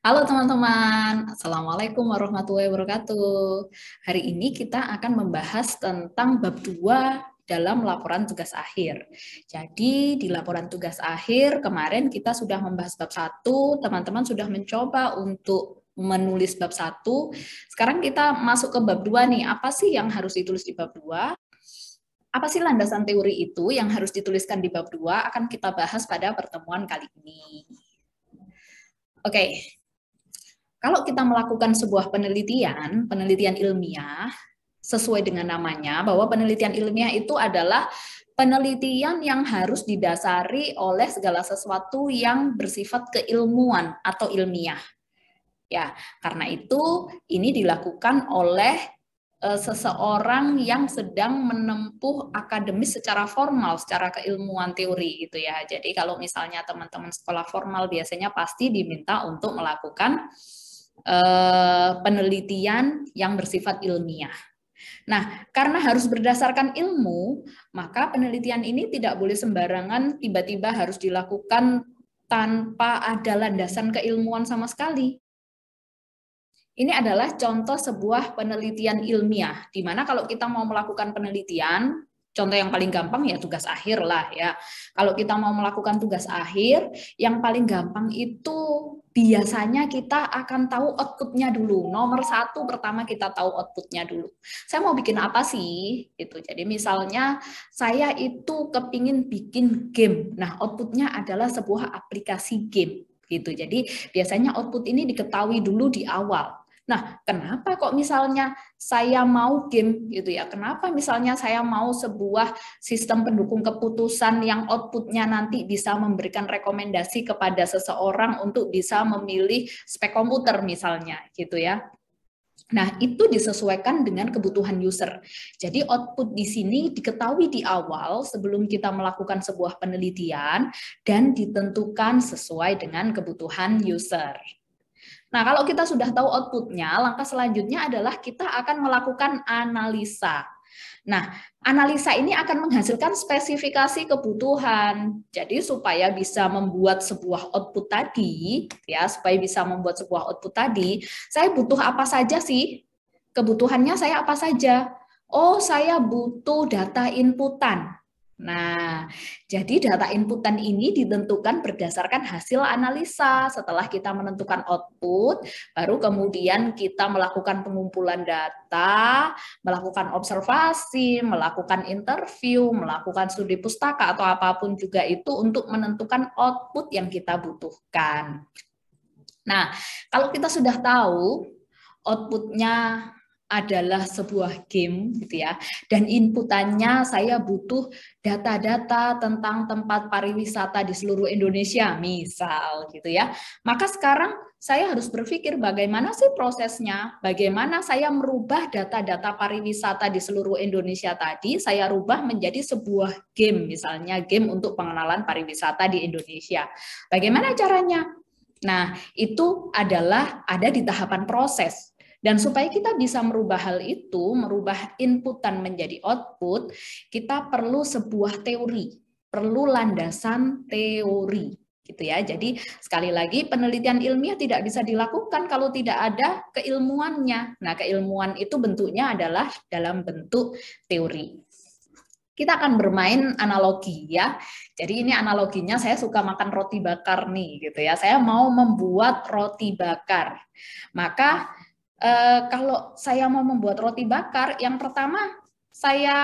Halo teman-teman, Assalamualaikum warahmatullahi wabarakatuh. Hari ini kita akan membahas tentang bab 2 dalam laporan tugas akhir. Jadi di laporan tugas akhir kemarin kita sudah membahas bab 1, teman-teman sudah mencoba untuk menulis bab 1. Sekarang kita masuk ke bab 2 nih, apa sih yang harus ditulis di bab 2? apa sih landasan teori itu yang harus dituliskan di bab 2 akan kita bahas pada pertemuan kali ini. Oke, okay, kalau kita melakukan sebuah penelitian, penelitian ilmiah, sesuai dengan namanya, bahwa penelitian ilmiah itu adalah penelitian yang harus didasari oleh segala sesuatu yang bersifat keilmuan atau ilmiah. Ya, karena itu ini dilakukan oleh eh, seseorang yang sedang menempuh akademis secara formal, secara keilmuan teori gitu ya. Jadi kalau misalnya teman-teman sekolah formal biasanya pasti diminta untuk melakukan Eh, penelitian yang bersifat ilmiah. Nah, karena harus berdasarkan ilmu, maka penelitian ini tidak boleh sembarangan tiba-tiba harus dilakukan tanpa ada landasan keilmuan sama sekali. Ini adalah contoh sebuah penelitian ilmiah, di mana kalau kita mau melakukan penelitian, Contoh yang paling gampang ya tugas akhir lah ya. Kalau kita mau melakukan tugas akhir, yang paling gampang itu biasanya kita akan tahu outputnya dulu. Nomor satu pertama kita tahu outputnya dulu. Saya mau bikin apa sih? Gitu. Jadi misalnya saya itu kepingin bikin game. Nah outputnya adalah sebuah aplikasi game gitu. Jadi biasanya output ini diketahui dulu di awal. Nah, kenapa kok misalnya saya mau game gitu ya? Kenapa misalnya saya mau sebuah sistem pendukung keputusan yang outputnya nanti bisa memberikan rekomendasi kepada seseorang untuk bisa memilih spek komputer misalnya gitu ya? Nah, itu disesuaikan dengan kebutuhan user. Jadi output di sini diketahui di awal sebelum kita melakukan sebuah penelitian dan ditentukan sesuai dengan kebutuhan user. Nah, kalau kita sudah tahu outputnya, langkah selanjutnya adalah kita akan melakukan analisa. Nah, analisa ini akan menghasilkan spesifikasi kebutuhan. Jadi supaya bisa membuat sebuah output tadi, ya, supaya bisa membuat sebuah output tadi, saya butuh apa saja sih? Kebutuhannya saya apa saja? Oh, saya butuh data inputan. Nah, jadi data inputan ini ditentukan berdasarkan hasil analisa. Setelah kita menentukan output, baru kemudian kita melakukan pengumpulan data, melakukan observasi, melakukan interview, melakukan studi pustaka atau apapun juga itu untuk menentukan output yang kita butuhkan. Nah, kalau kita sudah tahu outputnya adalah sebuah game gitu ya dan inputannya saya butuh data-data tentang tempat pariwisata di seluruh Indonesia misal gitu ya maka sekarang saya harus berpikir bagaimana sih prosesnya bagaimana saya merubah data-data pariwisata di seluruh Indonesia tadi saya rubah menjadi sebuah game misalnya game untuk pengenalan pariwisata di Indonesia bagaimana caranya Nah, itu adalah ada di tahapan proses dan supaya kita bisa merubah hal itu, merubah inputan menjadi output, kita perlu sebuah teori, perlu landasan teori gitu ya. Jadi sekali lagi penelitian ilmiah tidak bisa dilakukan kalau tidak ada keilmuannya. Nah, keilmuan itu bentuknya adalah dalam bentuk teori. Kita akan bermain analogi ya. Jadi ini analoginya saya suka makan roti bakar nih gitu ya. Saya mau membuat roti bakar. Maka Uh, kalau saya mau membuat roti bakar, yang pertama saya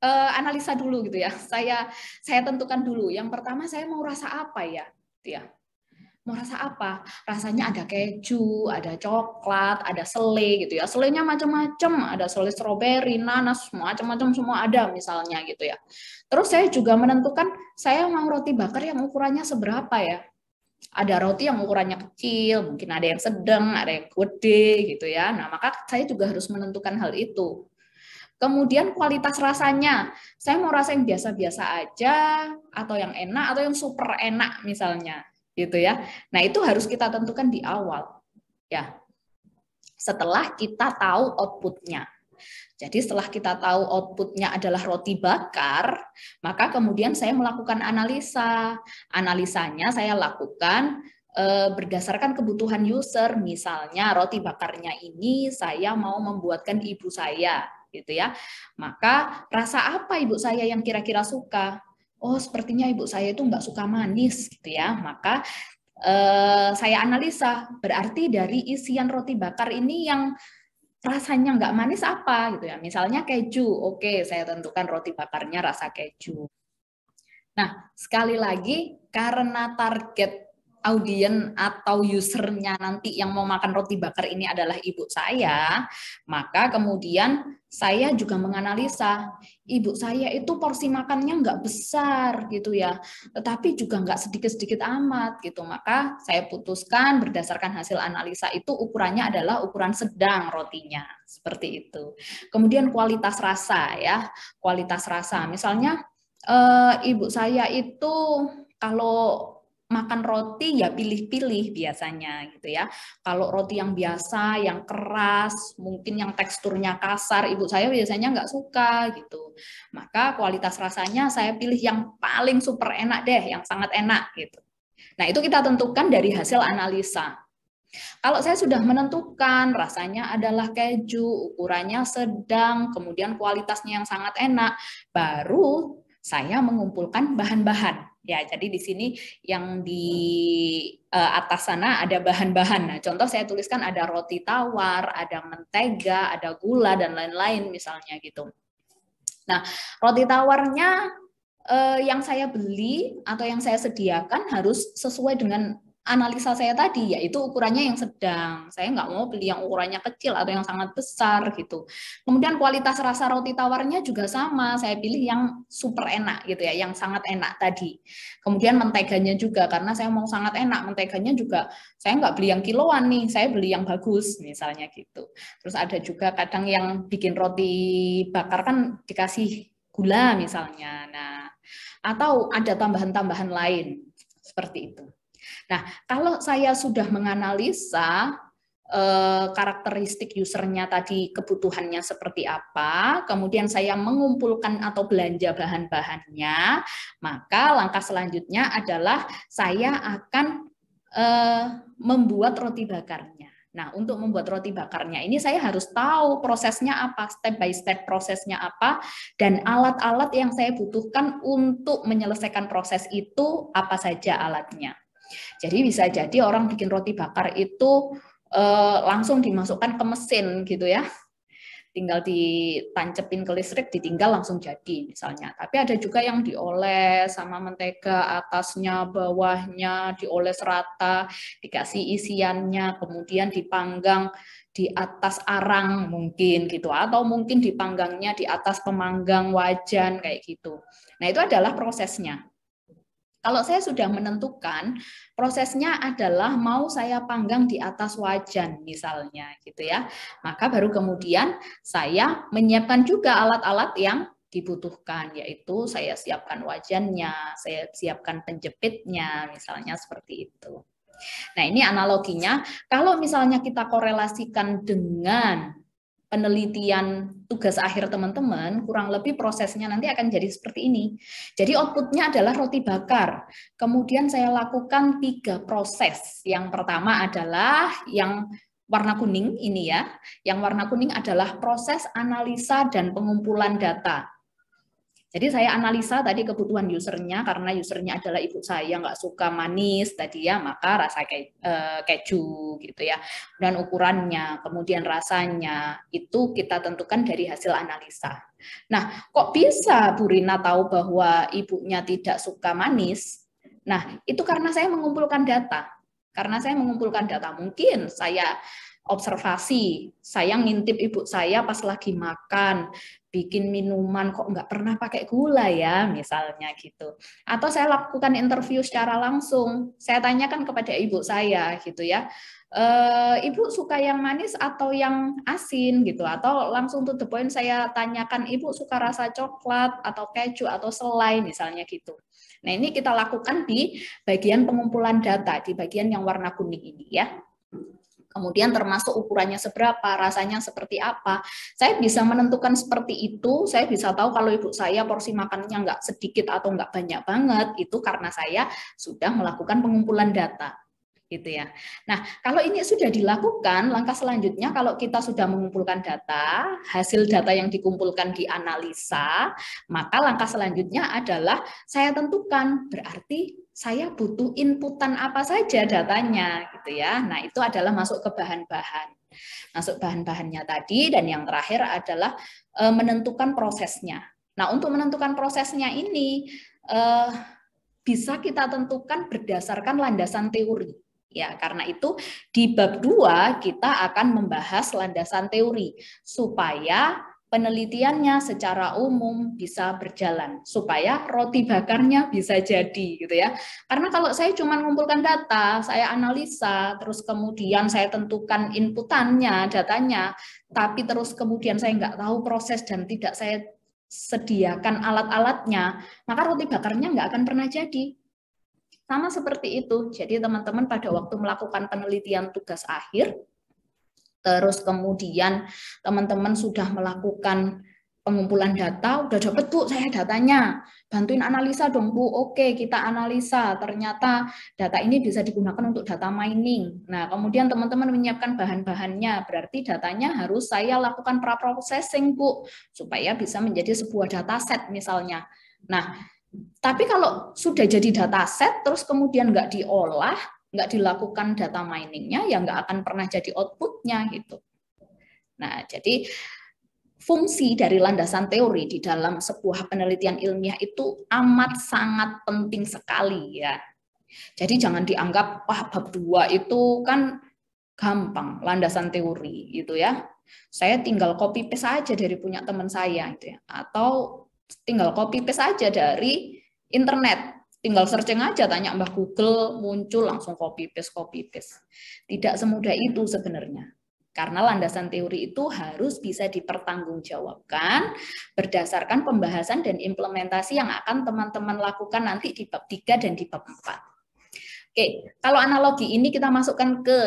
uh, analisa dulu gitu ya. Saya saya tentukan dulu. Yang pertama saya mau rasa apa ya, gitu ya. Mau rasa apa? Rasanya ada keju, ada coklat, ada selai gitu ya. Selenya macam-macam, ada sele stroberi, nanas, macam-macam semua ada misalnya gitu ya. Terus saya juga menentukan saya mau roti bakar yang ukurannya seberapa ya ada roti yang ukurannya kecil, mungkin ada yang sedang, ada yang gede gitu ya. Nah, maka saya juga harus menentukan hal itu. Kemudian kualitas rasanya, saya mau rasa yang biasa-biasa aja atau yang enak atau yang super enak misalnya, gitu ya. Nah, itu harus kita tentukan di awal. Ya. Setelah kita tahu outputnya. Jadi setelah kita tahu outputnya adalah roti bakar, maka kemudian saya melakukan analisa. Analisanya saya lakukan eh, berdasarkan kebutuhan user. Misalnya roti bakarnya ini saya mau membuatkan ibu saya gitu ya. Maka rasa apa ibu saya yang kira-kira suka? Oh, sepertinya ibu saya itu nggak suka manis gitu ya. Maka eh, saya analisa berarti dari isian roti bakar ini yang rasanya nggak manis apa gitu ya. Misalnya keju, oke saya tentukan roti bakarnya rasa keju. Nah, sekali lagi karena target audien atau usernya nanti yang mau makan roti bakar ini adalah ibu saya, maka kemudian saya juga menganalisa ibu saya itu porsi makannya nggak besar gitu ya, tetapi juga nggak sedikit-sedikit amat gitu. Maka saya putuskan berdasarkan hasil analisa itu ukurannya adalah ukuran sedang rotinya seperti itu. Kemudian kualitas rasa ya, kualitas rasa. Misalnya E, ibu saya itu kalau makan roti ya pilih-pilih biasanya gitu ya. Kalau roti yang biasa, yang keras, mungkin yang teksturnya kasar, ibu saya biasanya nggak suka gitu. Maka kualitas rasanya saya pilih yang paling super enak deh, yang sangat enak gitu. Nah itu kita tentukan dari hasil analisa. Kalau saya sudah menentukan rasanya adalah keju, ukurannya sedang, kemudian kualitasnya yang sangat enak, baru saya mengumpulkan bahan-bahan Ya, jadi di sini yang di uh, atas sana ada bahan-bahan. Nah, contoh saya tuliskan ada roti tawar, ada mentega, ada gula dan lain-lain misalnya gitu. Nah, roti tawarnya uh, yang saya beli atau yang saya sediakan harus sesuai dengan analisa saya tadi yaitu ukurannya yang sedang. Saya nggak mau beli yang ukurannya kecil atau yang sangat besar gitu. Kemudian kualitas rasa roti tawarnya juga sama. Saya pilih yang super enak gitu ya, yang sangat enak tadi. Kemudian menteganya juga karena saya mau sangat enak. Menteganya juga saya nggak beli yang kiloan nih, saya beli yang bagus misalnya gitu. Terus ada juga kadang yang bikin roti bakar kan dikasih gula misalnya. Nah, atau ada tambahan-tambahan lain seperti itu. Nah, kalau saya sudah menganalisa eh, karakteristik usernya tadi kebutuhannya seperti apa, kemudian saya mengumpulkan atau belanja bahan-bahannya, maka langkah selanjutnya adalah saya akan eh, membuat roti bakarnya. Nah, untuk membuat roti bakarnya ini saya harus tahu prosesnya apa, step by step prosesnya apa, dan alat-alat yang saya butuhkan untuk menyelesaikan proses itu apa saja alatnya. Jadi bisa jadi orang bikin roti bakar itu eh, langsung dimasukkan ke mesin gitu ya. Tinggal ditancepin ke listrik, ditinggal langsung jadi misalnya. Tapi ada juga yang dioles sama mentega atasnya, bawahnya, dioles rata, dikasih isiannya, kemudian dipanggang di atas arang mungkin gitu atau mungkin dipanggangnya di atas pemanggang wajan kayak gitu. Nah, itu adalah prosesnya. Kalau saya sudah menentukan, prosesnya adalah mau saya panggang di atas wajan misalnya gitu ya. Maka baru kemudian saya menyiapkan juga alat-alat yang dibutuhkan yaitu saya siapkan wajannya, saya siapkan penjepitnya misalnya seperti itu. Nah, ini analoginya kalau misalnya kita korelasikan dengan penelitian tugas akhir teman-teman, kurang lebih prosesnya nanti akan jadi seperti ini. Jadi outputnya adalah roti bakar. Kemudian saya lakukan tiga proses. Yang pertama adalah yang warna kuning ini ya. Yang warna kuning adalah proses analisa dan pengumpulan data. Jadi saya analisa tadi kebutuhan usernya karena usernya adalah ibu saya nggak suka manis tadi ya, maka rasa ke, eh, keju gitu ya. Dan ukurannya, kemudian rasanya itu kita tentukan dari hasil analisa. Nah, kok bisa Bu Rina tahu bahwa ibunya tidak suka manis? Nah, itu karena saya mengumpulkan data. Karena saya mengumpulkan data, mungkin saya observasi, saya ngintip ibu saya pas lagi makan, bikin minuman kok nggak pernah pakai gula ya misalnya gitu atau saya lakukan interview secara langsung saya tanyakan kepada ibu saya gitu ya e, ibu suka yang manis atau yang asin gitu atau langsung to the point saya tanyakan ibu suka rasa coklat atau keju atau selai misalnya gitu nah ini kita lakukan di bagian pengumpulan data di bagian yang warna kuning ini ya kemudian termasuk ukurannya seberapa, rasanya seperti apa. Saya bisa menentukan seperti itu, saya bisa tahu kalau ibu saya porsi makannya nggak sedikit atau nggak banyak banget, itu karena saya sudah melakukan pengumpulan data gitu ya. Nah, kalau ini sudah dilakukan, langkah selanjutnya kalau kita sudah mengumpulkan data, hasil data yang dikumpulkan dianalisa, maka langkah selanjutnya adalah saya tentukan berarti saya butuh inputan apa saja datanya gitu ya. Nah, itu adalah masuk ke bahan-bahan. Masuk bahan-bahannya tadi dan yang terakhir adalah e, menentukan prosesnya. Nah, untuk menentukan prosesnya ini e, bisa kita tentukan berdasarkan landasan teori. Ya, karena itu di bab 2 kita akan membahas landasan teori supaya penelitiannya secara umum bisa berjalan supaya roti bakarnya bisa jadi gitu ya. Karena kalau saya cuma mengumpulkan data, saya analisa, terus kemudian saya tentukan inputannya, datanya, tapi terus kemudian saya nggak tahu proses dan tidak saya sediakan alat-alatnya, maka roti bakarnya nggak akan pernah jadi. Sama seperti itu, jadi teman-teman pada waktu melakukan penelitian tugas akhir, Terus kemudian teman-teman sudah melakukan pengumpulan data, udah dapet bu saya datanya, bantuin analisa dong bu, oke kita analisa, ternyata data ini bisa digunakan untuk data mining. Nah kemudian teman-teman menyiapkan bahan-bahannya, berarti datanya harus saya lakukan pra-processing bu, supaya bisa menjadi sebuah dataset misalnya. Nah tapi kalau sudah jadi dataset terus kemudian nggak diolah, nggak dilakukan data miningnya, ya nggak akan pernah jadi outputnya gitu. Nah, jadi fungsi dari landasan teori di dalam sebuah penelitian ilmiah itu amat sangat penting sekali ya. Jadi jangan dianggap wah bab dua itu kan gampang landasan teori gitu ya. Saya tinggal copy paste aja dari punya teman saya gitu ya atau tinggal copy paste aja dari internet tinggal searching aja tanya Mbah Google muncul langsung copy paste copy paste. Tidak semudah itu sebenarnya. Karena landasan teori itu harus bisa dipertanggungjawabkan berdasarkan pembahasan dan implementasi yang akan teman-teman lakukan nanti di bab 3 dan di bab 4. Oke, kalau analogi ini kita masukkan ke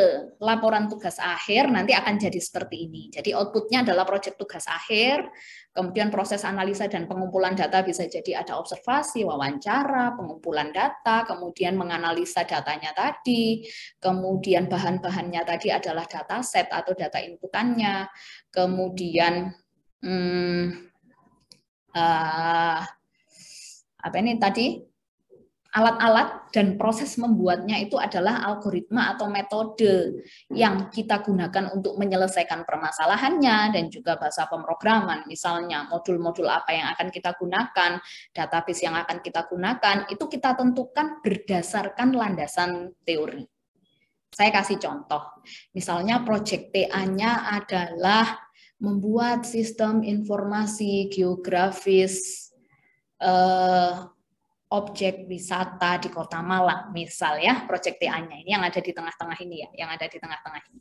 laporan tugas akhir, nanti akan jadi seperti ini. Jadi outputnya adalah proyek tugas akhir, Kemudian proses analisa dan pengumpulan data bisa jadi ada observasi, wawancara, pengumpulan data, kemudian menganalisa datanya tadi, kemudian bahan-bahannya tadi adalah data set atau data inputannya, kemudian hmm, uh, apa ini tadi alat-alat dan proses membuatnya itu adalah algoritma atau metode yang kita gunakan untuk menyelesaikan permasalahannya dan juga bahasa pemrograman misalnya modul-modul apa yang akan kita gunakan, database yang akan kita gunakan itu kita tentukan berdasarkan landasan teori. Saya kasih contoh. Misalnya proyek TA-nya adalah membuat sistem informasi geografis eh, objek wisata di Kota Malang, misal ya, proyek TA-nya ini yang ada di tengah-tengah ini ya, yang ada di tengah-tengah ini.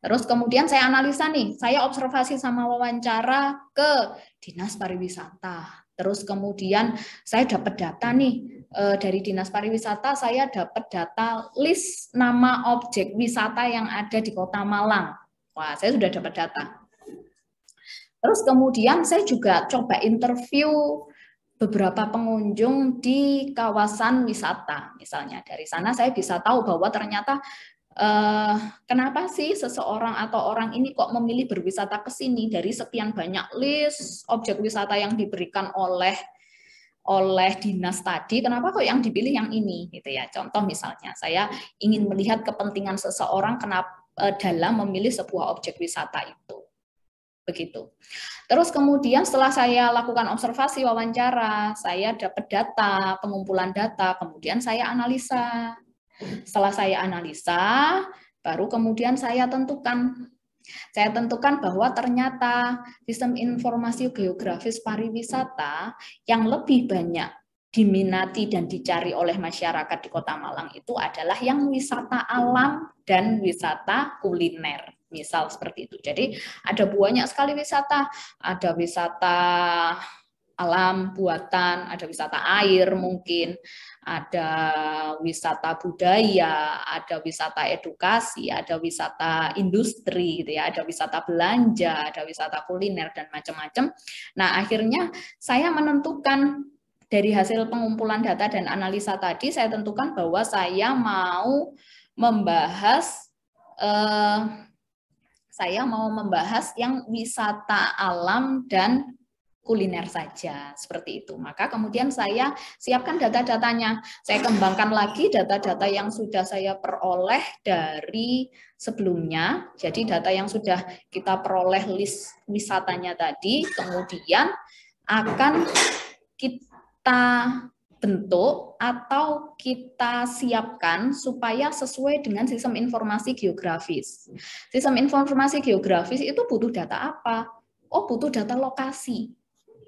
Terus kemudian saya analisa nih, saya observasi sama wawancara ke Dinas Pariwisata. Terus kemudian saya dapat data nih eh, dari Dinas Pariwisata, saya dapat data list nama objek wisata yang ada di Kota Malang. Wah, saya sudah dapat data. Terus kemudian saya juga coba interview beberapa pengunjung di kawasan wisata misalnya dari sana saya bisa tahu bahwa ternyata eh, kenapa sih seseorang atau orang ini kok memilih berwisata ke sini dari sekian banyak list objek wisata yang diberikan oleh oleh dinas tadi, kenapa kok yang dipilih yang ini gitu ya. Contoh misalnya saya ingin melihat kepentingan seseorang kenapa eh, dalam memilih sebuah objek wisata itu begitu. Terus kemudian setelah saya lakukan observasi wawancara, saya dapat data, pengumpulan data, kemudian saya analisa. Setelah saya analisa, baru kemudian saya tentukan saya tentukan bahwa ternyata sistem informasi geografis pariwisata yang lebih banyak diminati dan dicari oleh masyarakat di Kota Malang itu adalah yang wisata alam dan wisata kuliner misal seperti itu. Jadi ada banyak sekali wisata, ada wisata alam buatan, ada wisata air mungkin, ada wisata budaya, ada wisata edukasi, ada wisata industri gitu ya, ada wisata belanja, ada wisata kuliner dan macam-macam. Nah, akhirnya saya menentukan dari hasil pengumpulan data dan analisa tadi saya tentukan bahwa saya mau membahas eh, saya mau membahas yang wisata alam dan kuliner saja seperti itu. Maka kemudian saya siapkan data-datanya. Saya kembangkan lagi data-data yang sudah saya peroleh dari sebelumnya. Jadi data yang sudah kita peroleh list wisatanya tadi kemudian akan kita bentuk atau kita siapkan supaya sesuai dengan sistem informasi geografis. Sistem informasi geografis itu butuh data apa? Oh, butuh data lokasi.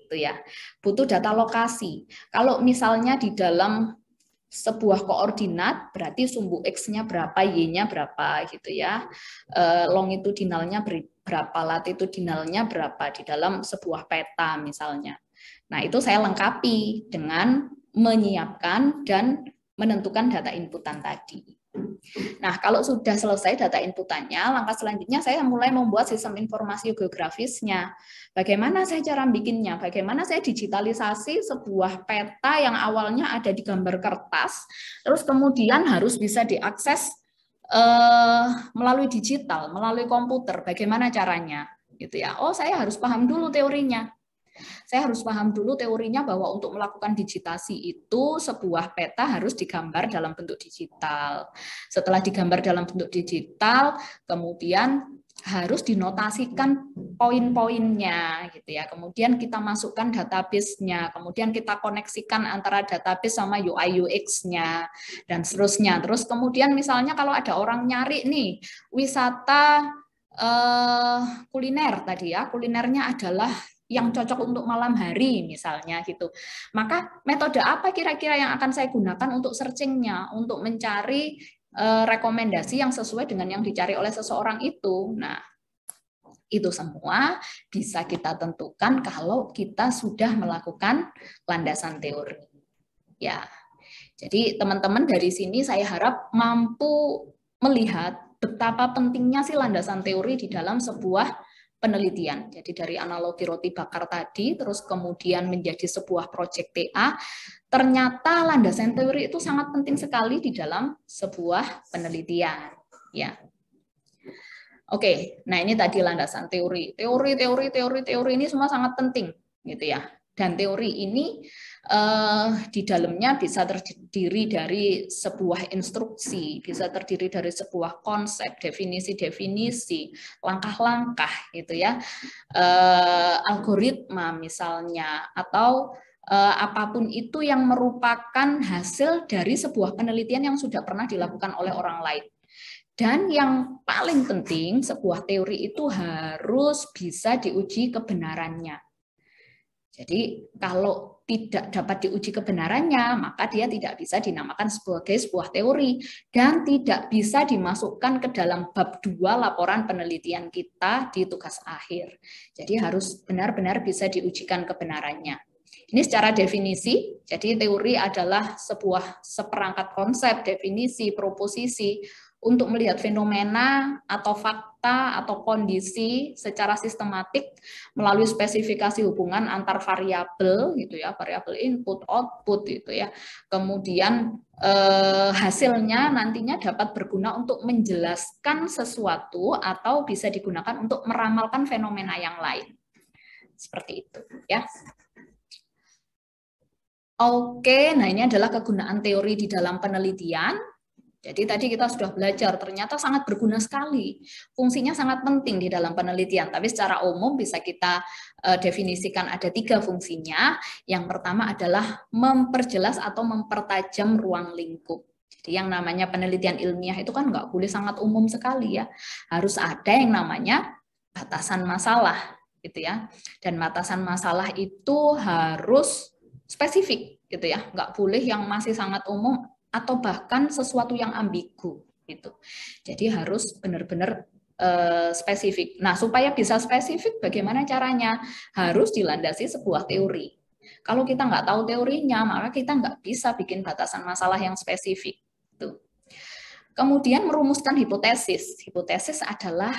Gitu ya. Butuh data lokasi. Kalau misalnya di dalam sebuah koordinat berarti sumbu x-nya berapa, y-nya berapa gitu ya. Eh, longitudinalnya berapa, latitudinalnya berapa di dalam sebuah peta misalnya. Nah, itu saya lengkapi dengan menyiapkan dan menentukan data inputan tadi. Nah, kalau sudah selesai data inputannya, langkah selanjutnya saya mulai membuat sistem informasi geografisnya. Bagaimana saya cara bikinnya? Bagaimana saya digitalisasi sebuah peta yang awalnya ada di gambar kertas, terus kemudian harus bisa diakses eh, melalui digital, melalui komputer. Bagaimana caranya? Gitu ya. Oh, saya harus paham dulu teorinya. Saya harus paham dulu teorinya bahwa untuk melakukan digitasi itu sebuah peta harus digambar dalam bentuk digital. Setelah digambar dalam bentuk digital, kemudian harus dinotasikan poin-poinnya gitu ya. Kemudian kita masukkan database-nya, kemudian kita koneksikan antara database sama UI UX-nya dan seterusnya. Terus kemudian misalnya kalau ada orang nyari nih wisata eh, kuliner tadi ya, kulinernya adalah yang hmm. cocok untuk malam hari misalnya gitu. Maka metode apa kira-kira yang akan saya gunakan untuk searchingnya, untuk mencari eh, rekomendasi yang sesuai dengan yang dicari oleh seseorang itu. Nah, itu semua bisa kita tentukan kalau kita sudah melakukan landasan teori. Ya. Jadi teman-teman dari sini saya harap mampu melihat betapa pentingnya sih landasan teori di dalam sebuah penelitian. Jadi dari analogi roti bakar tadi, terus kemudian menjadi sebuah proyek TA, ternyata landasan teori itu sangat penting sekali di dalam sebuah penelitian. Ya. Oke, nah ini tadi landasan teori. Teori, teori, teori, teori ini semua sangat penting, gitu ya. Dan teori ini uh, di dalamnya bisa terdiri dari sebuah instruksi, bisa terdiri dari sebuah konsep, definisi-definisi, langkah-langkah gitu ya, uh, algoritma misalnya, atau uh, apapun itu yang merupakan hasil dari sebuah penelitian yang sudah pernah dilakukan oleh orang lain. Dan yang paling penting, sebuah teori itu harus bisa diuji kebenarannya. Jadi kalau tidak dapat diuji kebenarannya, maka dia tidak bisa dinamakan sebagai sebuah teori dan tidak bisa dimasukkan ke dalam bab dua laporan penelitian kita di tugas akhir. Jadi harus benar-benar bisa diujikan kebenarannya. Ini secara definisi, jadi teori adalah sebuah seperangkat konsep, definisi, proposisi, untuk melihat fenomena atau fakta atau kondisi secara sistematik melalui spesifikasi hubungan antar variabel gitu ya variabel input output gitu ya kemudian eh, hasilnya nantinya dapat berguna untuk menjelaskan sesuatu atau bisa digunakan untuk meramalkan fenomena yang lain seperti itu ya Oke, nah ini adalah kegunaan teori di dalam penelitian. Jadi tadi kita sudah belajar, ternyata sangat berguna sekali. Fungsinya sangat penting di dalam penelitian, tapi secara umum bisa kita eh, definisikan ada tiga fungsinya. Yang pertama adalah memperjelas atau mempertajam ruang lingkup. Jadi yang namanya penelitian ilmiah itu kan nggak boleh sangat umum sekali ya. Harus ada yang namanya batasan masalah gitu ya. Dan batasan masalah itu harus spesifik gitu ya nggak boleh yang masih sangat umum atau bahkan sesuatu yang ambigu gitu. Jadi harus benar-benar uh, spesifik. Nah, supaya bisa spesifik bagaimana caranya? Harus dilandasi sebuah teori. Kalau kita nggak tahu teorinya, maka kita nggak bisa bikin batasan masalah yang spesifik. Gitu. Kemudian merumuskan hipotesis. Hipotesis adalah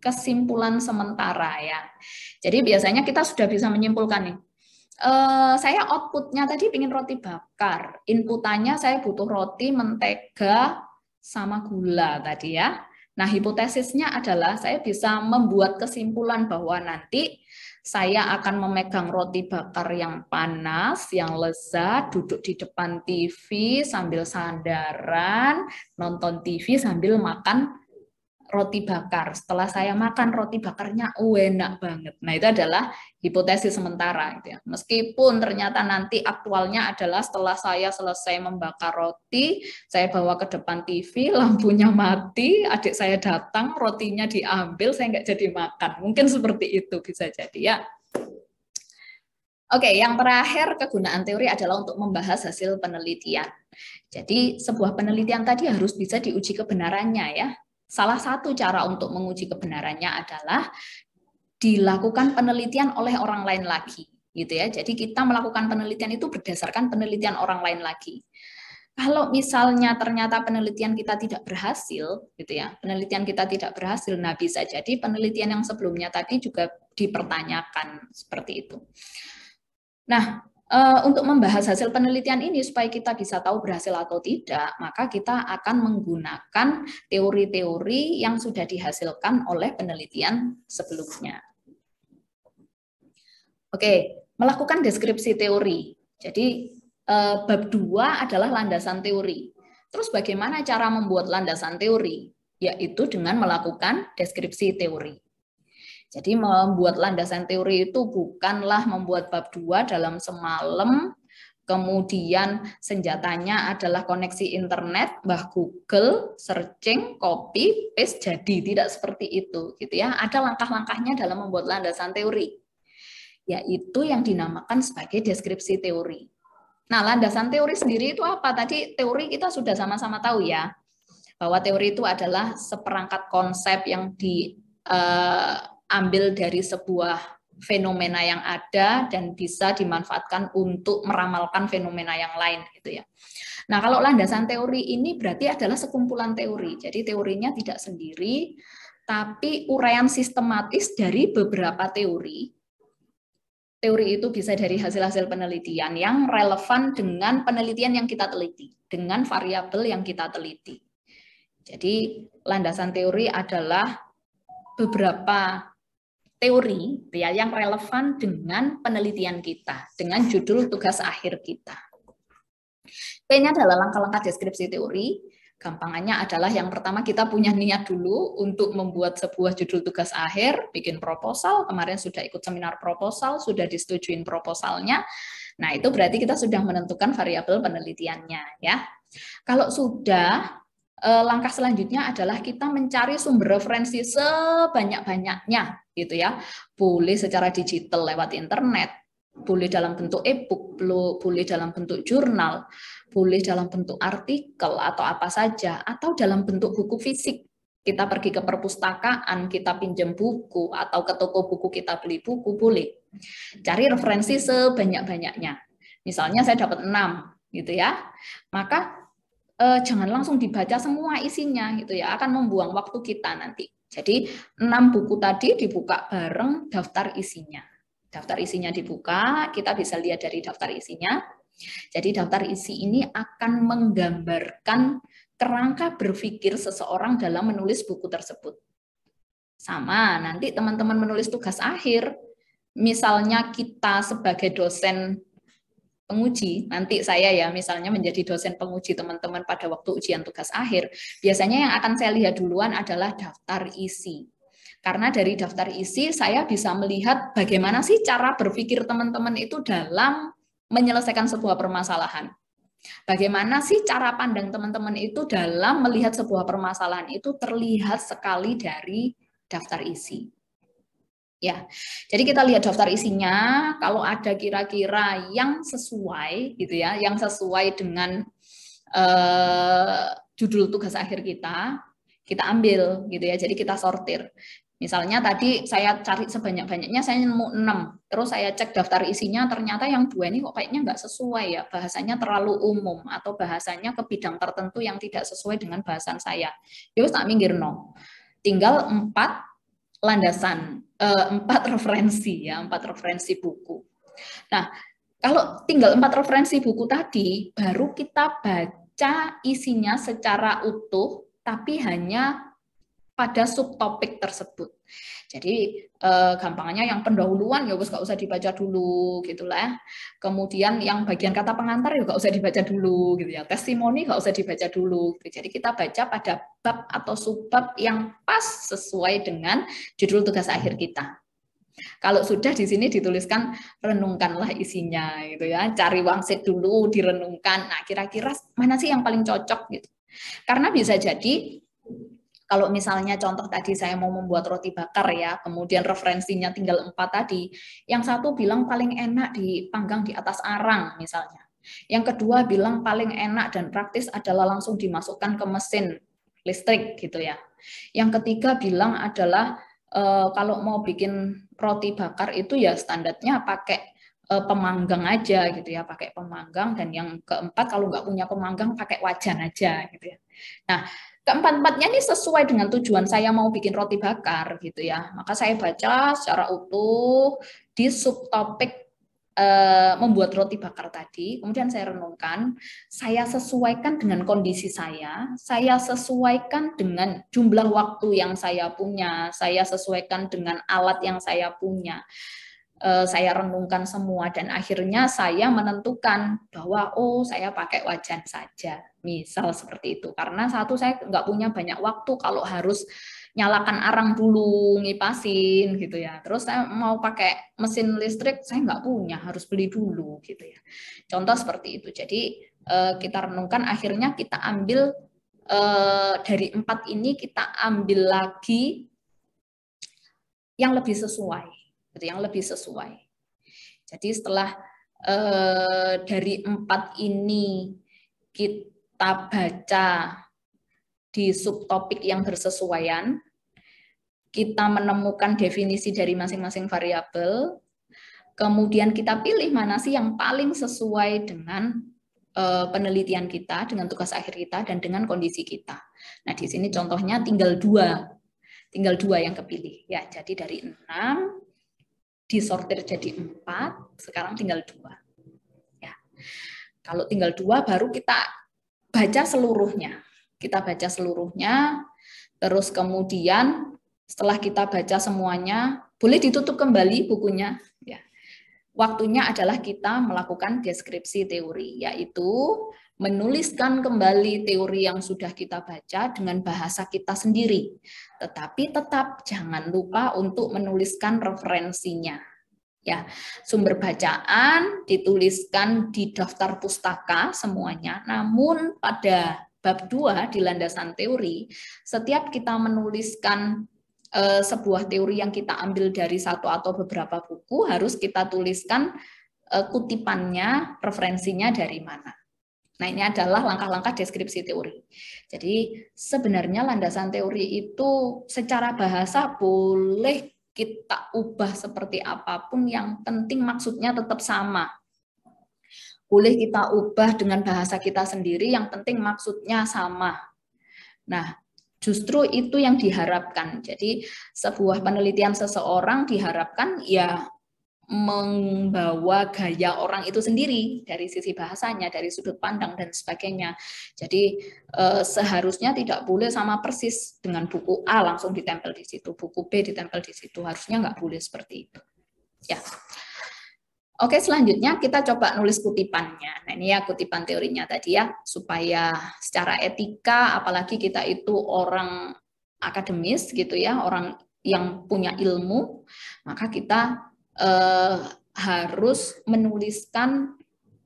kesimpulan sementara ya. Jadi biasanya kita sudah bisa menyimpulkan nih, Eh, saya outputnya tadi pingin roti bakar. Inputannya saya butuh roti, mentega, sama gula tadi ya. Nah, hipotesisnya adalah saya bisa membuat kesimpulan bahwa nanti saya akan memegang roti bakar yang panas, yang lezat, duduk di depan TV sambil sandaran, nonton TV sambil makan roti bakar. Setelah saya makan roti bakarnya oh, enak banget. Nah, itu adalah hipotesis sementara gitu ya. Meskipun ternyata nanti aktualnya adalah setelah saya selesai membakar roti, saya bawa ke depan TV, lampunya mati, adik saya datang, rotinya diambil, saya nggak jadi makan. Mungkin seperti itu bisa jadi ya. Oke, yang terakhir kegunaan teori adalah untuk membahas hasil penelitian. Jadi sebuah penelitian tadi harus bisa diuji kebenarannya ya. Salah satu cara untuk menguji kebenarannya adalah dilakukan penelitian oleh orang lain lagi, gitu ya. Jadi kita melakukan penelitian itu berdasarkan penelitian orang lain lagi. Kalau misalnya ternyata penelitian kita tidak berhasil, gitu ya, penelitian kita tidak berhasil, nah bisa jadi penelitian yang sebelumnya tadi juga dipertanyakan seperti itu. Nah, Uh, untuk membahas hasil penelitian ini supaya kita bisa tahu berhasil atau tidak, maka kita akan menggunakan teori-teori yang sudah dihasilkan oleh penelitian sebelumnya. Oke, melakukan deskripsi teori. Jadi uh, bab 2 adalah landasan teori. Terus bagaimana cara membuat landasan teori? Yaitu dengan melakukan deskripsi teori. Jadi membuat landasan teori itu bukanlah membuat bab dua dalam semalam, kemudian senjatanya adalah koneksi internet, bah Google, searching, copy, paste, jadi tidak seperti itu, gitu ya. Ada langkah-langkahnya dalam membuat landasan teori, yaitu yang dinamakan sebagai deskripsi teori. Nah, landasan teori sendiri itu apa? Tadi teori kita sudah sama-sama tahu ya, bahwa teori itu adalah seperangkat konsep yang di eh, ambil dari sebuah fenomena yang ada dan bisa dimanfaatkan untuk meramalkan fenomena yang lain gitu ya. Nah, kalau landasan teori ini berarti adalah sekumpulan teori. Jadi teorinya tidak sendiri tapi uraian sistematis dari beberapa teori. Teori itu bisa dari hasil-hasil penelitian yang relevan dengan penelitian yang kita teliti, dengan variabel yang kita teliti. Jadi landasan teori adalah beberapa teori ya yang relevan dengan penelitian kita, dengan judul tugas akhir kita. P-nya adalah langkah-langkah deskripsi teori. Gampangannya adalah yang pertama kita punya niat dulu untuk membuat sebuah judul tugas akhir, bikin proposal. Kemarin sudah ikut seminar proposal, sudah disetujuin proposalnya. Nah, itu berarti kita sudah menentukan variabel penelitiannya ya. Kalau sudah Eh, langkah selanjutnya adalah kita mencari sumber referensi sebanyak-banyaknya gitu ya. Boleh secara digital lewat internet, boleh dalam bentuk e-book, boleh dalam bentuk jurnal, boleh dalam bentuk artikel atau apa saja atau dalam bentuk buku fisik. Kita pergi ke perpustakaan, kita pinjam buku atau ke toko buku kita beli buku boleh. Cari referensi sebanyak-banyaknya. Misalnya saya dapat 6 gitu ya. Maka eh, jangan langsung dibaca semua isinya gitu ya, akan membuang waktu kita nanti. Jadi enam buku tadi dibuka bareng daftar isinya. Daftar isinya dibuka, kita bisa lihat dari daftar isinya. Jadi daftar isi ini akan menggambarkan kerangka berpikir seseorang dalam menulis buku tersebut. Sama, nanti teman-teman menulis tugas akhir, misalnya kita sebagai dosen penguji, nanti saya ya misalnya menjadi dosen penguji teman-teman pada waktu ujian tugas akhir, biasanya yang akan saya lihat duluan adalah daftar isi. Karena dari daftar isi saya bisa melihat bagaimana sih cara berpikir teman-teman itu dalam menyelesaikan sebuah permasalahan. Bagaimana sih cara pandang teman-teman itu dalam melihat sebuah permasalahan itu terlihat sekali dari daftar isi. Ya, jadi kita lihat daftar isinya. Kalau ada kira-kira yang sesuai, gitu ya, yang sesuai dengan eh, judul tugas akhir kita, kita ambil, gitu ya. Jadi kita sortir. Misalnya tadi saya cari sebanyak-banyaknya, saya nemu 6. Terus saya cek daftar isinya, ternyata yang dua ini kok kayaknya nggak sesuai ya. Bahasanya terlalu umum atau bahasanya ke bidang tertentu yang tidak sesuai dengan bahasan saya. Terus ya tak minggir no. Tinggal empat landasan Eh, empat referensi ya, empat referensi buku. Nah, kalau tinggal empat referensi buku tadi, baru kita baca isinya secara utuh, tapi hanya pada subtopik tersebut. Jadi eh, gampangnya yang pendahuluan ya bos gak usah dibaca dulu gitulah. Kemudian yang bagian kata pengantar ya gak usah dibaca dulu gitu ya. Testimoni gak usah dibaca dulu. Gitu. Jadi kita baca pada bab atau subbab yang pas sesuai dengan judul tugas akhir kita. Kalau sudah di sini dituliskan renungkanlah isinya gitu ya, cari wangsit dulu direnungkan. Nah, kira-kira mana sih yang paling cocok gitu. Karena bisa jadi kalau misalnya contoh tadi saya mau membuat roti bakar ya, kemudian referensinya tinggal empat tadi, yang satu bilang paling enak dipanggang di atas arang misalnya. Yang kedua bilang paling enak dan praktis adalah langsung dimasukkan ke mesin listrik gitu ya. Yang ketiga bilang adalah e, kalau mau bikin roti bakar itu ya standarnya pakai e, pemanggang aja gitu ya, pakai pemanggang dan yang keempat kalau nggak punya pemanggang pakai wajan aja gitu ya. Nah, keempat-empatnya ini sesuai dengan tujuan saya mau bikin roti bakar gitu ya. Maka saya baca secara utuh di subtopik e, membuat roti bakar tadi. Kemudian saya renungkan, saya sesuaikan dengan kondisi saya, saya sesuaikan dengan jumlah waktu yang saya punya, saya sesuaikan dengan alat yang saya punya. Eh, saya renungkan semua dan akhirnya saya menentukan bahwa oh saya pakai wajan saja misal seperti itu karena satu saya nggak punya banyak waktu kalau harus nyalakan arang dulu ngipasin gitu ya terus saya mau pakai mesin listrik saya nggak punya harus beli dulu gitu ya contoh seperti itu jadi eh, kita renungkan akhirnya kita ambil eh, dari empat ini kita ambil lagi yang lebih sesuai yang lebih sesuai. Jadi setelah eh, dari empat ini kita baca di subtopik yang bersesuaian, kita menemukan definisi dari masing-masing variabel, kemudian kita pilih mana sih yang paling sesuai dengan eh, penelitian kita, dengan tugas akhir kita, dan dengan kondisi kita. Nah, di sini contohnya tinggal dua, tinggal dua yang kepilih. Ya, jadi dari enam disortir jadi empat, sekarang tinggal dua. Ya. Kalau tinggal dua baru kita baca seluruhnya. Kita baca seluruhnya, terus kemudian setelah kita baca semuanya, boleh ditutup kembali bukunya. Ya. Waktunya adalah kita melakukan deskripsi teori, yaitu menuliskan kembali teori yang sudah kita baca dengan bahasa kita sendiri, tetapi tetap jangan lupa untuk menuliskan referensinya. Ya, sumber bacaan dituliskan di daftar pustaka semuanya, namun pada bab 2 di landasan teori, setiap kita menuliskan eh, sebuah teori yang kita ambil dari satu atau beberapa buku harus kita tuliskan eh, kutipannya, referensinya dari mana. Nah, ini adalah langkah-langkah deskripsi teori. Jadi, sebenarnya landasan teori itu secara bahasa boleh kita ubah seperti apapun, yang penting maksudnya tetap sama. Boleh kita ubah dengan bahasa kita sendiri, yang penting maksudnya sama. Nah, justru itu yang diharapkan. Jadi, sebuah penelitian seseorang diharapkan ya membawa gaya orang itu sendiri dari sisi bahasanya, dari sudut pandang dan sebagainya. Jadi eh, seharusnya tidak boleh sama persis dengan buku A langsung ditempel di situ, buku B ditempel di situ. Harusnya nggak boleh seperti itu. Ya. Oke, selanjutnya kita coba nulis kutipannya. Nah, ini ya kutipan teorinya tadi ya, supaya secara etika apalagi kita itu orang akademis gitu ya, orang yang punya ilmu, maka kita eh, harus menuliskan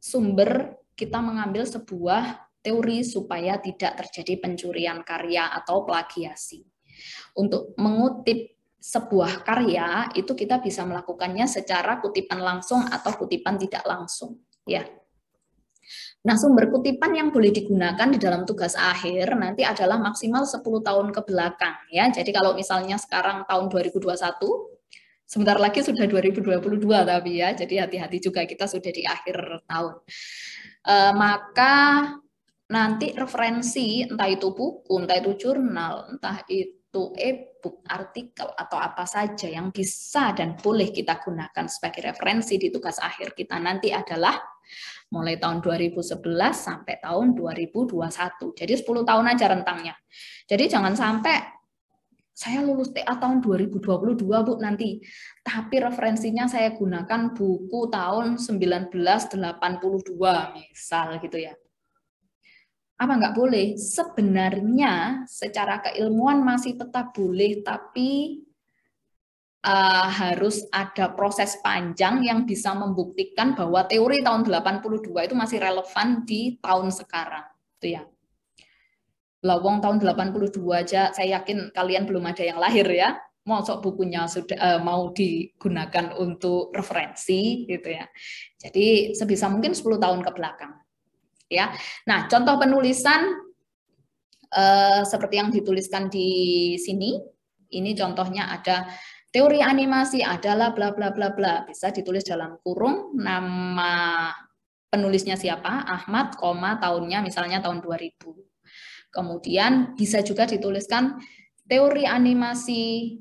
sumber kita mengambil sebuah teori supaya tidak terjadi pencurian karya atau plagiasi. Untuk mengutip sebuah karya itu kita bisa melakukannya secara kutipan langsung atau kutipan tidak langsung, ya. Nah, sumber kutipan yang boleh digunakan di dalam tugas akhir nanti adalah maksimal 10 tahun ke belakang ya. Jadi kalau misalnya sekarang tahun 2021 sebentar lagi sudah 2022 tapi ya, jadi hati-hati juga kita sudah di akhir tahun. E, maka nanti referensi entah itu buku, entah itu jurnal, entah itu e-book, artikel atau apa saja yang bisa dan boleh kita gunakan sebagai referensi di tugas akhir kita nanti adalah mulai tahun 2011 sampai tahun 2021. Jadi 10 tahun aja rentangnya. Jadi jangan sampai saya lulus TA tahun 2022 Bu nanti. Tapi referensinya saya gunakan buku tahun 1982 misal gitu ya. Apa nggak boleh? Sebenarnya secara keilmuan masih tetap boleh, tapi uh, harus ada proses panjang yang bisa membuktikan bahwa teori tahun 82 itu masih relevan di tahun sekarang. Itu ya lawong tahun 82 aja saya yakin kalian belum ada yang lahir ya mau sok bukunya sudah eh, mau digunakan untuk referensi gitu ya jadi sebisa mungkin 10 tahun ke belakang ya nah contoh penulisan uh, seperti yang dituliskan di sini ini contohnya ada teori animasi adalah bla bla bla bla bisa ditulis dalam kurung nama penulisnya siapa Ahmad koma tahunnya misalnya tahun 2000 Kemudian bisa juga dituliskan teori animasi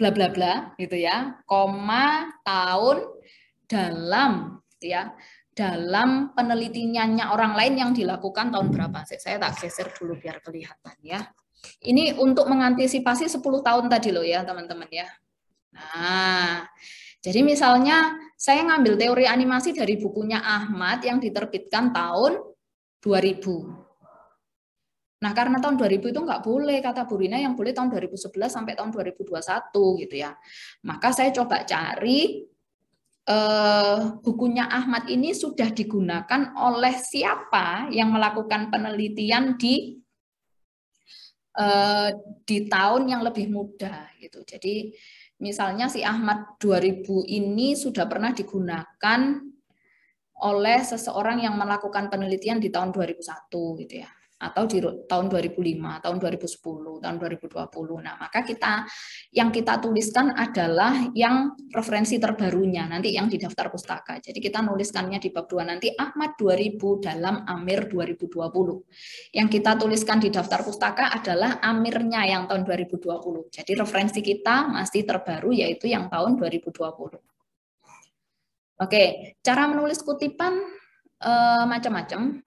bla bla bla gitu ya, koma tahun dalam gitu ya dalam penelitiannya orang lain yang dilakukan tahun berapa. Saya tak geser dulu biar kelihatan ya. Ini untuk mengantisipasi 10 tahun tadi loh ya teman-teman ya. Nah, jadi misalnya saya ngambil teori animasi dari bukunya Ahmad yang diterbitkan tahun 2000. Nah, karena tahun 2000 itu nggak boleh, kata Bu Rina yang boleh tahun 2011 sampai tahun 2021 gitu ya. Maka saya coba cari eh, bukunya Ahmad ini sudah digunakan oleh siapa yang melakukan penelitian di eh, di tahun yang lebih muda gitu. Jadi misalnya si Ahmad 2000 ini sudah pernah digunakan oleh seseorang yang melakukan penelitian di tahun 2001 gitu ya atau di tahun 2005, tahun 2010, tahun 2020. Nah, maka kita yang kita tuliskan adalah yang referensi terbarunya nanti yang di daftar pustaka. Jadi kita nuliskannya di bab 2 nanti Ahmad 2000 dalam Amir 2020. Yang kita tuliskan di daftar pustaka adalah Amirnya yang tahun 2020. Jadi referensi kita masih terbaru yaitu yang tahun 2020. Oke, cara menulis kutipan eh, macam-macam.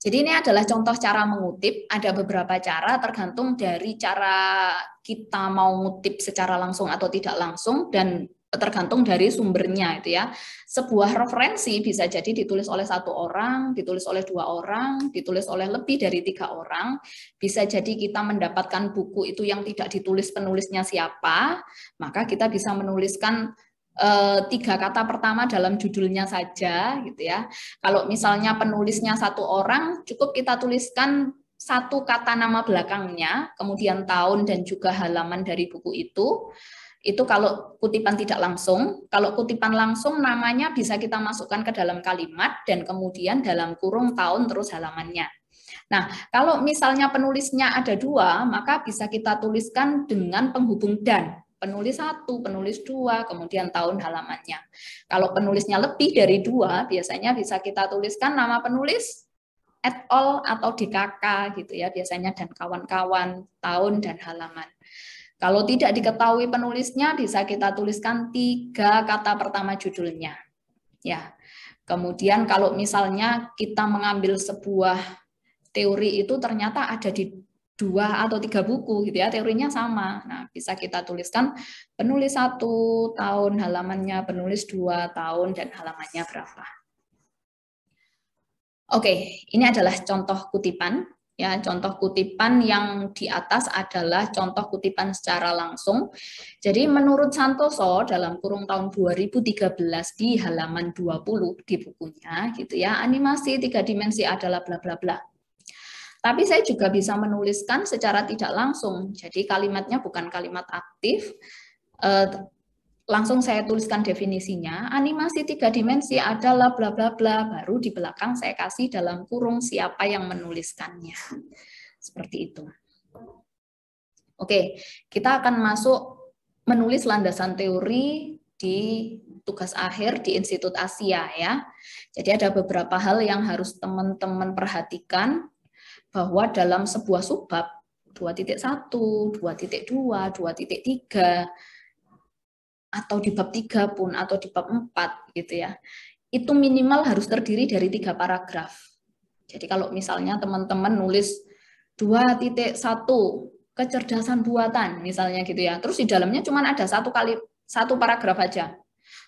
Jadi ini adalah contoh cara mengutip, ada beberapa cara tergantung dari cara kita mau ngutip secara langsung atau tidak langsung dan tergantung dari sumbernya itu ya. Sebuah referensi bisa jadi ditulis oleh satu orang, ditulis oleh dua orang, ditulis oleh lebih dari tiga orang. Bisa jadi kita mendapatkan buku itu yang tidak ditulis penulisnya siapa, maka kita bisa menuliskan Eh, tiga kata pertama dalam judulnya saja gitu ya. Kalau misalnya penulisnya satu orang, cukup kita tuliskan satu kata nama belakangnya, kemudian tahun dan juga halaman dari buku itu. Itu kalau kutipan tidak langsung. Kalau kutipan langsung namanya bisa kita masukkan ke dalam kalimat dan kemudian dalam kurung tahun terus halamannya. Nah, kalau misalnya penulisnya ada dua, maka bisa kita tuliskan dengan penghubung dan penulis satu, penulis dua, kemudian tahun halamannya. Kalau penulisnya lebih dari dua, biasanya bisa kita tuliskan nama penulis at all atau DKK gitu ya biasanya dan kawan-kawan tahun dan halaman. Kalau tidak diketahui penulisnya bisa kita tuliskan tiga kata pertama judulnya. Ya. Kemudian kalau misalnya kita mengambil sebuah teori itu ternyata ada di dua atau tiga buku gitu ya teorinya sama nah bisa kita tuliskan penulis satu tahun halamannya penulis dua tahun dan halamannya berapa oke ini adalah contoh kutipan ya contoh kutipan yang di atas adalah contoh kutipan secara langsung jadi menurut Santoso dalam kurung tahun 2013 di halaman 20 di bukunya gitu ya animasi tiga dimensi adalah bla bla bla tapi saya juga bisa menuliskan secara tidak langsung. Jadi kalimatnya bukan kalimat aktif. Eh, langsung saya tuliskan definisinya. Animasi tiga dimensi adalah bla bla bla. Baru di belakang saya kasih dalam kurung siapa yang menuliskannya. Seperti itu. Oke, kita akan masuk menulis landasan teori di tugas akhir di Institut Asia ya. Jadi ada beberapa hal yang harus teman-teman perhatikan bahwa dalam sebuah subbab 2.1, 2.2, 2.3 atau di bab 3 pun atau di bab 4 gitu ya. Itu minimal harus terdiri dari tiga paragraf. Jadi kalau misalnya teman-teman nulis 2.1 kecerdasan buatan misalnya gitu ya. Terus di dalamnya cuma ada satu kali satu paragraf aja.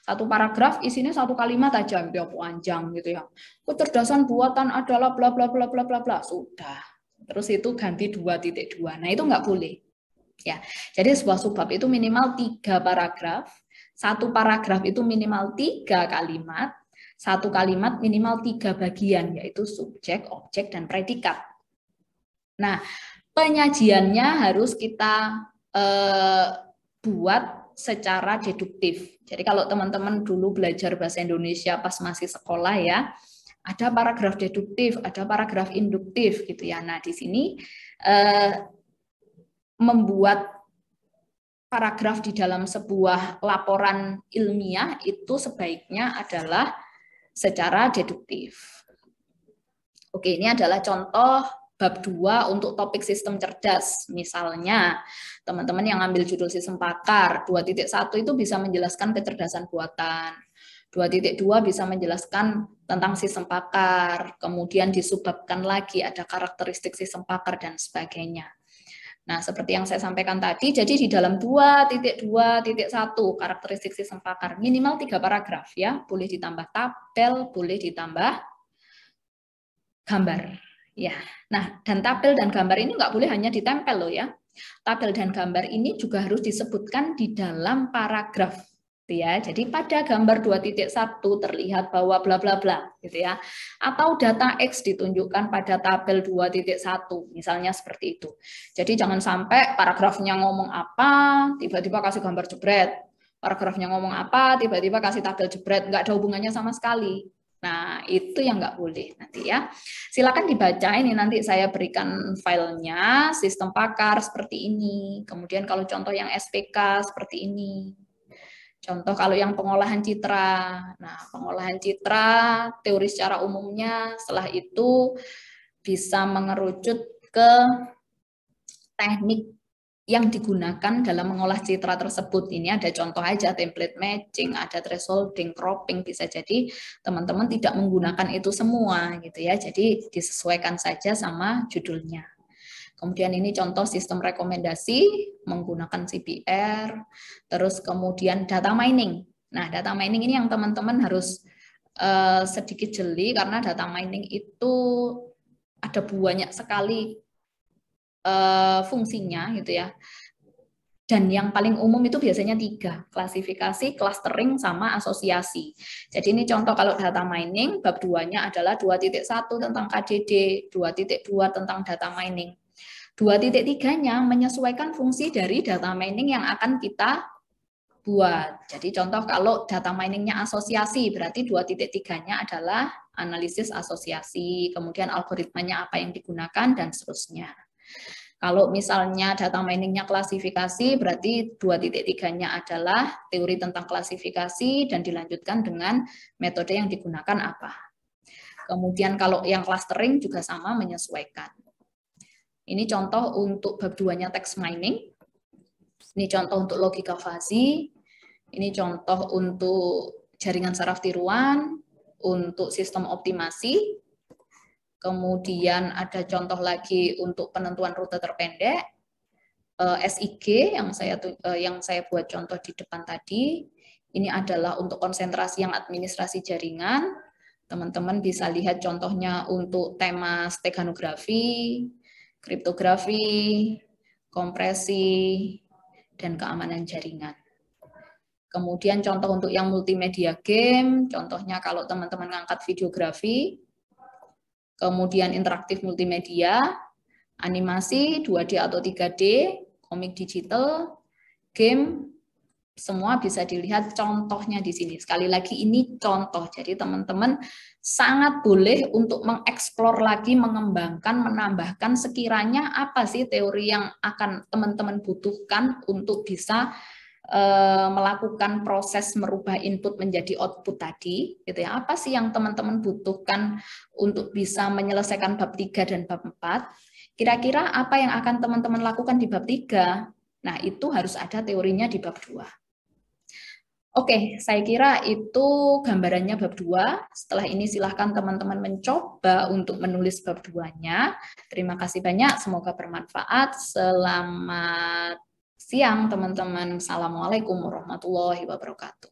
Satu paragraf isinya satu kalimat aja gitu ya panjang gitu ya. Kecerdasan buatan adalah bla bla bla bla bla bla. Sudah. Terus itu ganti dua titik dua Nah, itu nggak boleh. Ya. Jadi sebuah subbab itu minimal tiga paragraf. Satu paragraf itu minimal tiga kalimat. Satu kalimat minimal tiga bagian, yaitu subjek, objek, dan predikat. Nah, penyajiannya harus kita eh, buat secara deduktif. Jadi kalau teman-teman dulu belajar bahasa Indonesia pas masih sekolah ya, ada paragraf deduktif, ada paragraf induktif gitu ya. Nah, di sini eh, membuat paragraf di dalam sebuah laporan ilmiah itu sebaiknya adalah secara deduktif. Oke, ini adalah contoh bab 2 untuk topik sistem cerdas. Misalnya, teman-teman yang ambil judul sistem pakar, 2.1 itu bisa menjelaskan kecerdasan buatan. 2.2 bisa menjelaskan tentang sistem pakar, kemudian disebabkan lagi ada karakteristik sistem pakar dan sebagainya. Nah, seperti yang saya sampaikan tadi, jadi di dalam 2.2.1 karakteristik sistem pakar minimal tiga paragraf ya, boleh ditambah tabel, boleh ditambah gambar. Ya, nah dan tabel dan gambar ini nggak boleh hanya ditempel loh ya. Tabel dan gambar ini juga harus disebutkan di dalam paragraf gitu ya. Jadi pada gambar 2.1 terlihat bahwa bla bla bla gitu ya. Atau data X ditunjukkan pada tabel 2.1 misalnya seperti itu. Jadi jangan sampai paragrafnya ngomong apa, tiba-tiba kasih gambar jebret. Paragrafnya ngomong apa, tiba-tiba kasih tabel jebret, nggak ada hubungannya sama sekali Nah, itu yang nggak boleh nanti ya. Silakan dibaca ini nanti saya berikan filenya, sistem pakar seperti ini. Kemudian kalau contoh yang SPK seperti ini. Contoh kalau yang pengolahan citra. Nah, pengolahan citra, teori secara umumnya setelah itu bisa mengerucut ke teknik yang digunakan dalam mengolah citra tersebut. Ini ada contoh aja template matching, ada thresholding, cropping bisa jadi teman-teman tidak menggunakan itu semua gitu ya. Jadi disesuaikan saja sama judulnya. Kemudian ini contoh sistem rekomendasi menggunakan CBR, terus kemudian data mining. Nah, data mining ini yang teman-teman harus uh, sedikit jeli karena data mining itu ada banyak sekali uh, fungsinya gitu ya. Dan yang paling umum itu biasanya tiga, klasifikasi, clustering, sama asosiasi. Jadi ini contoh kalau data mining, bab 2-nya adalah 2.1 tentang KDD, 2.2 tentang data mining. 2.3-nya menyesuaikan fungsi dari data mining yang akan kita buat. Jadi contoh kalau data miningnya asosiasi, berarti 2.3-nya adalah analisis asosiasi, kemudian algoritmanya apa yang digunakan, dan seterusnya. Kalau misalnya data miningnya klasifikasi, berarti dua titik tiganya adalah teori tentang klasifikasi dan dilanjutkan dengan metode yang digunakan apa. Kemudian kalau yang clustering juga sama menyesuaikan. Ini contoh untuk bab 2 text mining. Ini contoh untuk logika fuzzy. Ini contoh untuk jaringan saraf tiruan, untuk sistem optimasi, kemudian ada contoh lagi untuk penentuan rute terpendek, eh, SIG yang saya eh, yang saya buat contoh di depan tadi. Ini adalah untuk konsentrasi yang administrasi jaringan. Teman-teman bisa lihat contohnya untuk tema steganografi, kriptografi, kompresi, dan keamanan jaringan. Kemudian contoh untuk yang multimedia game, contohnya kalau teman-teman ngangkat videografi, kemudian interaktif multimedia, animasi 2D atau 3D, komik digital, game, semua bisa dilihat contohnya di sini. Sekali lagi ini contoh, jadi teman-teman sangat boleh untuk mengeksplor lagi, mengembangkan, menambahkan sekiranya apa sih teori yang akan teman-teman butuhkan untuk bisa Eh, melakukan proses merubah input menjadi output tadi gitu ya apa sih yang teman-teman butuhkan untuk bisa menyelesaikan bab 3 dan bab 4 kira-kira apa yang akan teman-teman lakukan di bab 3 nah itu harus ada teorinya di bab 2 Oke, saya kira itu gambarannya bab 2. Setelah ini silahkan teman-teman mencoba untuk menulis bab 2-nya. Terima kasih banyak, semoga bermanfaat. Selamat siang teman-teman. Assalamualaikum warahmatullahi wabarakatuh.